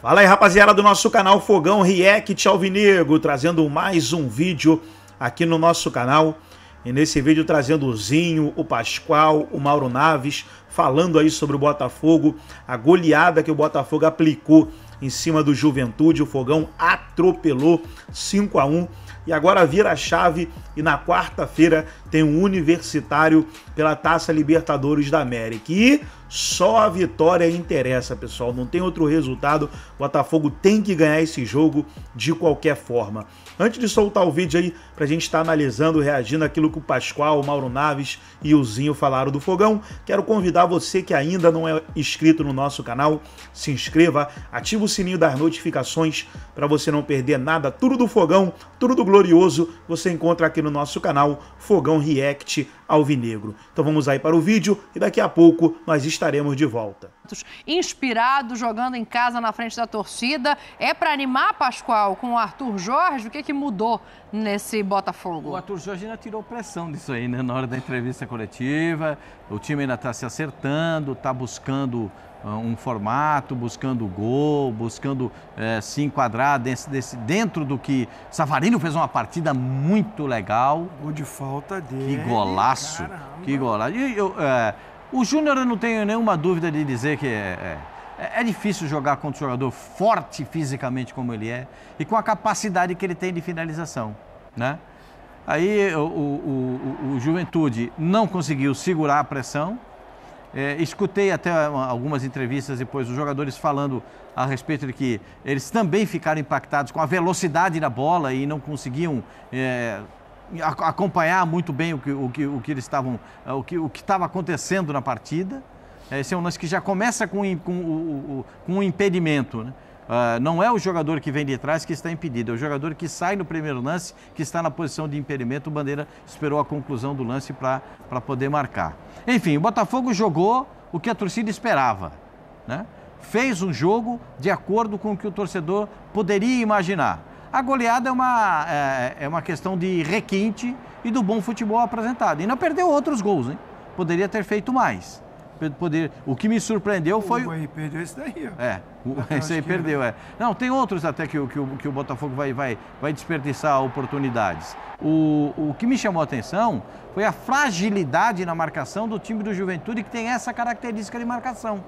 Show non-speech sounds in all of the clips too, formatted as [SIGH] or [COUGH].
Fala aí, rapaziada do nosso canal Fogão React Alvinegro, trazendo mais um vídeo aqui no nosso canal. E nesse vídeo trazendo o Zinho, o Pascoal, o Mauro Naves, falando aí sobre o Botafogo, a goleada que o Botafogo aplicou em cima do Juventude. O Fogão atropelou 5 a 1 e agora vira a chave e na quarta-feira tem um universitário pela Taça Libertadores da América. E só a vitória interessa, pessoal. Não tem outro resultado. O Botafogo tem que ganhar esse jogo de qualquer forma. Antes de soltar o vídeo aí, para a gente estar tá analisando, reagindo aquilo que o Pascoal, o Mauro Naves e o Zinho falaram do fogão, quero convidar você que ainda não é inscrito no nosso canal, se inscreva, ativa o sininho das notificações para você não perder nada. Tudo do fogão, tudo do glorioso, você encontra aqui no nosso canal Fogão react alvinegro. Então vamos aí para o vídeo e daqui a pouco nós estaremos de volta. Inspirado, jogando em casa na frente da torcida. É para animar, Pascoal, com o Arthur Jorge? O que, é que mudou nesse Botafogo? O Arthur Jorge ainda tirou pressão disso aí, né? Na hora da entrevista coletiva. O time ainda está se acertando, está buscando ah, um formato, buscando gol, buscando é, se enquadrar desse, desse, dentro do que. Savarino fez uma partida muito legal. Gol de falta dele. Que golaço golaço. Caramba. Que golaço. E, eu, é, o Júnior, eu não tenho nenhuma dúvida de dizer que é, é, é, difícil jogar contra um jogador forte fisicamente como ele é e com a capacidade que ele tem de finalização, né? Aí o, o, o, o Juventude não conseguiu segurar a pressão. É, escutei até algumas entrevistas depois dos jogadores falando a respeito de que eles também ficaram impactados com a velocidade da bola e não conseguiam é, acompanhar muito bem o que, o que, o que eles estavam, eh, o que o estava acontecendo na partida. Eh, esse é um lance que já começa com, com, com um impedimento. Né? Uh, não é o jogador que vem de trás que está impedido, é o jogador que sai no primeiro lance, que está na posição de impedimento. O Bandeira esperou a conclusão do lance para poder marcar. Enfim, o Botafogo jogou o que a torcida esperava. Né? Fez um jogo de acordo com o que o torcedor poderia imaginar. A goleada é uma, é, é uma questão de requinte e do bom futebol apresentado. E não perdeu outros gols, hein? Poderia ter feito mais. Poder... O que me surpreendeu foi. O perdeu esse daí. Ó. É, o... [LAUGHS] esse aí perdeu, é. Não, tem outros até que, que, que o Botafogo vai, vai, vai desperdiçar oportunidades. O, o que me chamou a atenção foi a fragilidade na marcação do time do Juventude, que tem essa característica de marcação.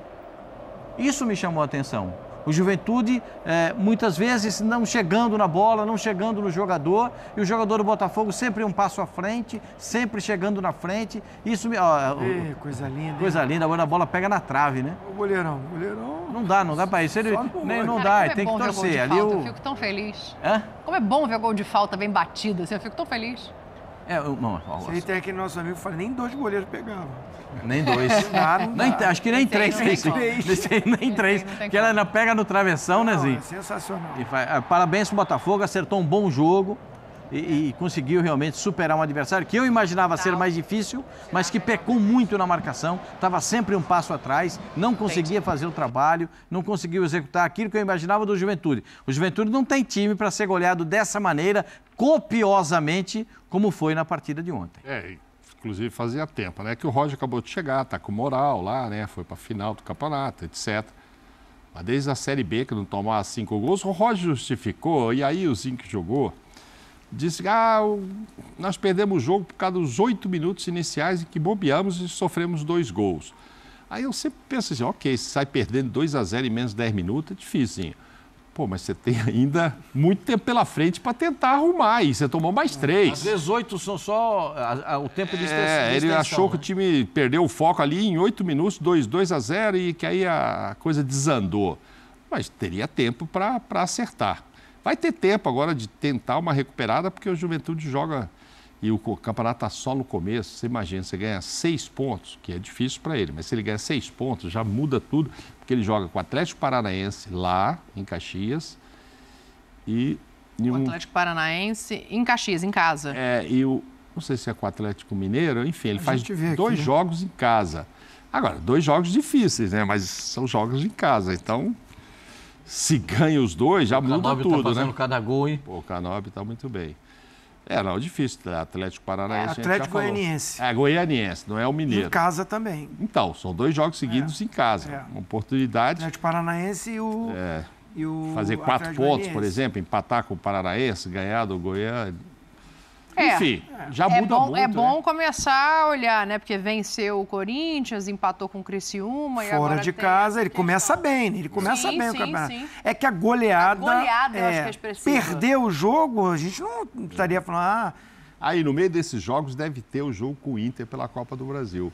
Isso me chamou a atenção. O Juventude é, muitas vezes não chegando na bola, não chegando no jogador, e o jogador do Botafogo sempre um passo à frente, sempre chegando na frente. Isso me. Ó, Ei, coisa linda. Coisa hein? linda, agora a bola pega na trave, né? O goleirão, o goleirão. Não dá, não dá pra isso. Ele, nem, não Cara, dá, é tem que torcer. Ali falta, eu... eu fico tão feliz. Hã? Como é bom ver gol de falta bem batido, assim, eu fico tão feliz. É, não, Se ele tem aquele nosso amigo, fala, nem dois goleiros pegavam. Nem dois. [LAUGHS] não Nem, acho que nem três, tem, três, três. Nem três. Porque ela pega no travessão, né, não, né, Zinho? É sensacional. Faz, ah, parabéns pro Botafogo, acertou um bom jogo e, e, conseguiu realmente superar um adversário que eu imaginava ser mais difícil, mas que pecou muito na marcação, estava sempre um passo atrás, não conseguia fazer o trabalho, não conseguiu executar aquilo que eu imaginava do Juventude. O Juventude não tem time para ser goleado dessa maneira, copiosamente, como foi na partida de ontem. É, inclusive fazia tempo, né? Que o Roger acabou de chegar, tá com moral lá, né? Foi para a final do campeonato, etc. Mas desde a Série B, que não tomava assim, cinco gols, o Roger justificou, e aí o Zinho que jogou disse que ah, nós perdemos o jogo por causa dos oito minutos iniciais em que bobeamos e sofremos dois gols. Aí eu sempre penso assim, ok, se sai perdendo 2 a 0 em menos 10 minutos, é difícil. Pô, mas você tem ainda muito tempo pela frente para tentar arrumar e você tomou mais três. Às vezes oito são só a, a, o tempo de é, extensão. É, ele achou né? que o time perdeu o foco ali em oito minutos, 2 dois a 0 e que aí a coisa desandou. Mas teria tempo para acertar. Vai ter tempo agora de tentar uma recuperada, porque o Juventude joga e o campeonato está só no começo. Você imagina, você ganha seis pontos, que é difícil para ele, mas se ele ganha seis pontos, já muda tudo, porque ele joga com o Atlético Paranaense lá em Caxias e. o um... Atlético Paranaense em Caxias, em casa. É, e o. Não sei se é com o Atlético Mineiro, enfim, ele A faz dois aqui, né? jogos em casa. Agora, dois jogos difíceis, né? Mas são jogos em casa, então se ganha os dois, já o muda Canobi tá tudo, tá fazendo né? cada gol, hein? Pô, o Canobi tá muito bem. É, não, difícil. Né? Atlético Paranaense. É, Atlético Goianiense. É, Goianiense, não é o Mineiro. Em casa também. Então, são dois jogos seguidos é, em casa. É. Uma oportunidade. Atlético Paranaense e o. É. E o Fazer quatro Atlético pontos, por exemplo, empatar com o Paranaense, ganhar do Goiânia. É, Enfim, já é muda bom, muito. É né? bom começar a olhar, né? Porque venceu o Corinthians, empatou com o Criciúma. Fora de casa, ele começa bem, Ele começa sim, bem sim, o campeonato. Sim. É que a goleada. A goleada, é, eu acho é, que é Perder o jogo, a gente não estaria falando. Ah, Aí, no meio desses jogos, deve ter o jogo com o Inter pela Copa do Brasil,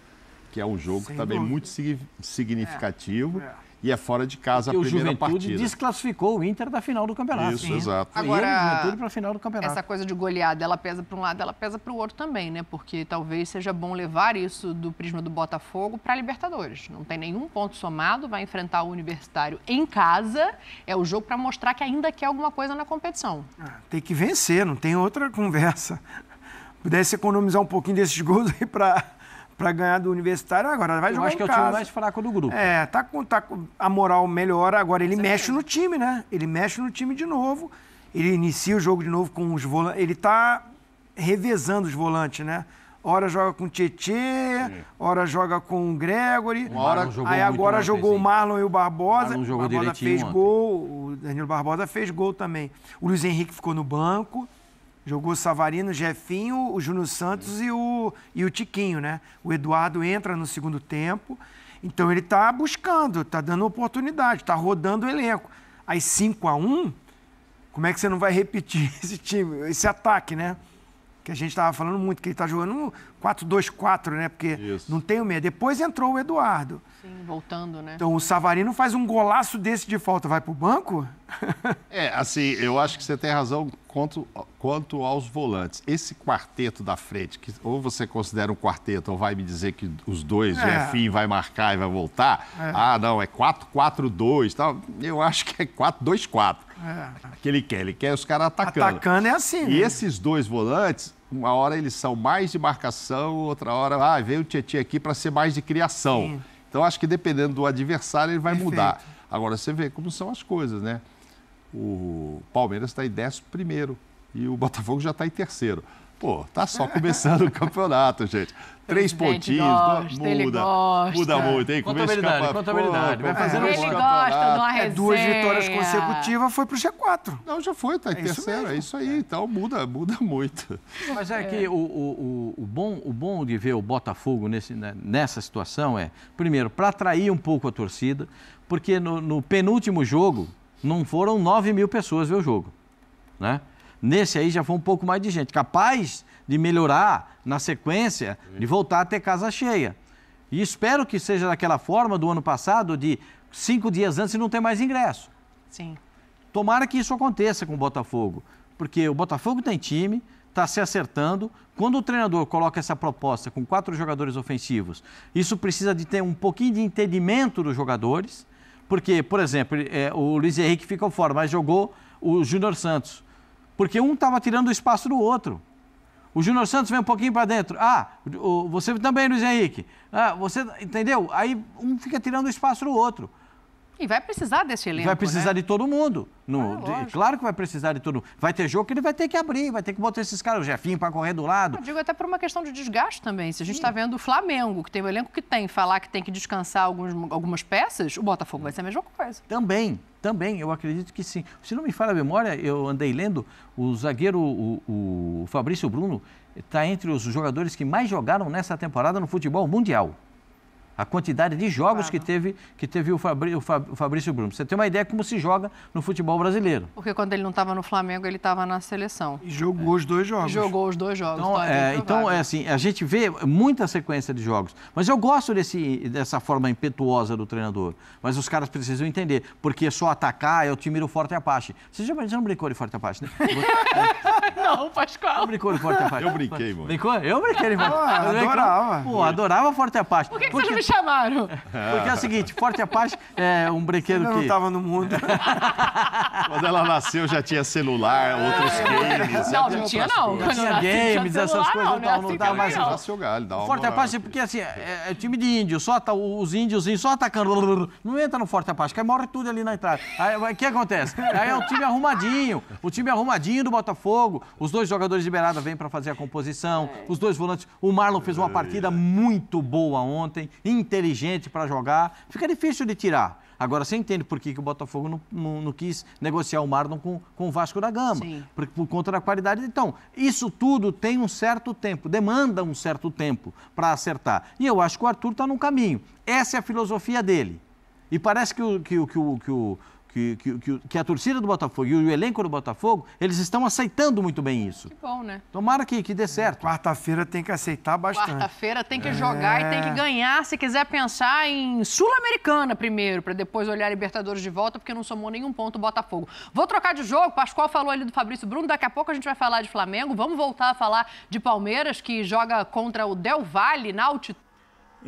que é um jogo também dúvida. muito é. significativo. É e é fora de casa Porque a primeira partida. o Juventude partida. desclassificou o Inter da final do campeonato. Isso, Sim. exato. Agora, Juventude para a final do campeonato. Essa coisa de goleada, ela pesa para um lado, ela pesa para o outro também, né? Porque talvez seja bom levar isso do prisma do Botafogo para a Libertadores. Não tem nenhum ponto somado, vai enfrentar o Universitário em casa. É o jogo para mostrar que ainda quer alguma coisa na competição. Ah, tem que vencer, não tem outra conversa. [LAUGHS] Pudesse economizar um pouquinho desses gols aí para para ganhar do Universitário agora. Vai jogar acho que é o time mais fraco do grupo. É, tá com, tá com a moral melhora agora. Ele Você mexe no time, né? Ele mexe no time de novo. Ele inicia o jogo de novo com os volantes. Ele tá revezando os volantes, né? Hora joga com o Tietê, hora joga com o Gregory. hora, aí agora jogou o Marlon e o Barbosa. O Barbosa fez ontem. gol, o Danilo Barbosa fez gol também. O Luiz Henrique ficou no banco. Jogou o Savarino, o Jefinho, o Júnior Santos e o, e o Tiquinho, né? O Eduardo entra no segundo tempo. Então ele tá buscando, tá dando oportunidade, tá rodando o elenco. Aí 5 a 1 como é que você não vai repetir [LAUGHS] esse time, esse ataque, né? que a gente estava falando muito, que ele está jogando 4-2-4, né? Porque Isso. não tem o meia. Depois entrou o Eduardo. Sim, voltando, né? Então o Savarino faz um golaço desse de falta, vai para o banco? [LAUGHS] é, assim, eu acho que você tem razão quanto, quanto aos volantes. Esse quarteto da frente, que ou você considera um quarteto, ou vai me dizer que os dois, é. o fim vai marcar e vai voltar. É. Ah, não, é 4-4-2, tal. Eu acho que é 4-2-4. É. Que ele quer, ele quer os caras atacando. Atacando é assim. E né? esses dois volantes, uma hora eles são mais de marcação, outra hora, ah, veio o Tietchan aqui para ser mais de criação. Sim. É. Então, acho que dependendo do adversário, ele vai Perfeito. mudar. Agora, você vê como são as coisas, né? O Palmeiras está em 11 primeiro e o Botafogo já está em terceiro. Pô, tá só começando o campeonato, [LAUGHS] gente. Três pontinhos, gosta, muda. Muda muito, hein? Contabilidade, contabilidade. Vai fazer é, ele gosta de uma resenha. É, duas vitórias consecutivas, foi pro G4. Não, já foi, tá em é terceiro, é isso aí. Então muda, muda muito. Mas é, é. que o, o, o, bom, o bom de ver o Botafogo nesse, né, nessa situação é, primeiro, para atrair um pouco a torcida, porque no, no penúltimo jogo não foram 9 mil pessoas ver o jogo, né? Nesse aí já foi um pouco mais de gente, capaz de melhorar na sequência, de voltar a ter casa cheia. E espero que seja daquela forma do ano passado, de cinco dias antes e não ter mais ingresso. Sim. Tomara que isso aconteça com o Botafogo, porque o Botafogo tem time, está se acertando. Quando o treinador coloca essa proposta com quatro jogadores ofensivos, isso precisa de ter um pouquinho de entendimento dos jogadores, porque, por exemplo, é, o Luiz Henrique ficou fora, mas jogou o Júnior Santos porque um estava tirando o espaço do outro. O Júnior Santos vem um pouquinho para dentro. Ah, o, você também, Luiz Henrique. Ah, você entendeu? Aí um fica tirando o espaço do outro. E vai precisar desse elenco. Vai precisar né? de todo mundo. No, ah, de, claro que vai precisar de todo mundo. Vai ter jogo que ele vai ter que abrir, vai ter que botar esses caras, o Jefinho para correr do lado. Eu digo até por uma questão de desgaste também. Se a gente está vendo o Flamengo, que tem o elenco que tem, falar que tem que descansar alguns, algumas peças, o Botafogo vai ser a mesma coisa. Também, também, eu acredito que sim. Se não me falha a memória, eu andei lendo, o zagueiro, o, o Fabrício Bruno, está entre os jogadores que mais jogaram nessa temporada no futebol mundial a quantidade de jogos claro. que teve, que teve o, Fabri, o, Fab, o Fabrício Bruno. Você tem uma ideia como se joga no futebol brasileiro. Porque quando ele não estava no Flamengo, ele estava na seleção. E jogou é. os dois jogos. Jogou os dois jogos. Então, tá é, então é assim, a gente vê muita sequência de jogos. Mas eu gosto desse, dessa forma impetuosa do treinador. Mas os caras precisam entender, porque é só atacar é o time do Forte Apache. Você já, já não brincou de Forte Apache, né? [LAUGHS] não, Pascoal. Não brincou de Forte Apache. Eu brinquei, mano. Brincou? Eu brinquei, mano. Ah, adorava. Pô, adorava Forte Apache. Por que, que porque... você não chamaram. Porque é o seguinte, forte a é um brequeiro que... não estava no mundo. [LAUGHS] Quando ela nasceu já tinha celular, outros é. games. Não, né? não tinha não. Coisas. Tinha games, essas coisas não, não, é não, assim mais. Já se galho, dá Forte Apache, porque assim, é, é, time de índio, só tá, os índios só atacando. Não entra no Forte Apache, porque morre tudo ali na entrada. Aí o que acontece? Aí é o time arrumadinho, o time arrumadinho do Botafogo, os dois jogadores de beirada vêm para fazer a composição, é. os dois volantes. O Marlon fez uma partida muito boa ontem, inteligente para jogar, fica difícil de tirar. Agora, você entende por que, que o Botafogo não, não, não quis negociar o Marlon com, com o Vasco da Gama, por, por, conta da qualidade. Então, isso tudo tem um certo tempo, demanda um certo tempo para acertar. E eu acho que o Arthur está no caminho. Essa é a filosofia dele. E parece que o, que, que, que o, que o que, que, que, a torcida do Botafogo e o elenco do Botafogo, eles estão aceitando muito bem isso. Que bom, né? Tomara que, que dê certo. Quarta-feira tem que aceitar bastante. Quarta-feira tem que é... jogar e tem que é. ganhar. Se quiser pensar em Sul-Americana primeiro, para depois olhar Libertadores de volta, porque não somou nenhum ponto o Botafogo. Vou trocar de jogo. Pascoal falou ali do Fabrício Bruno. Daqui a pouco a gente vai falar de Flamengo. Vamos voltar a falar de Palmeiras, que joga contra o Del Valle na altitude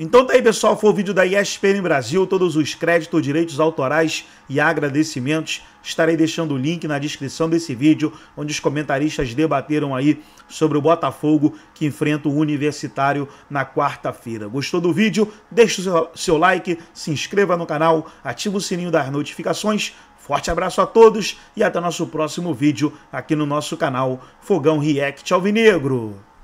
então tá aí, pessoal. Foi o vídeo da ESPN Brasil. Todos os créditos, direitos autorais e agradecimentos. Estarei deixando o link na descrição desse vídeo, onde os comentaristas debateram aí sobre o Botafogo que enfrenta o Universitário na quarta-feira. Gostou do vídeo? Deixe o seu like, se inscreva no canal, ative o sininho das notificações. Forte abraço a todos e até nosso próximo vídeo aqui no nosso canal Fogão React Alvinegro.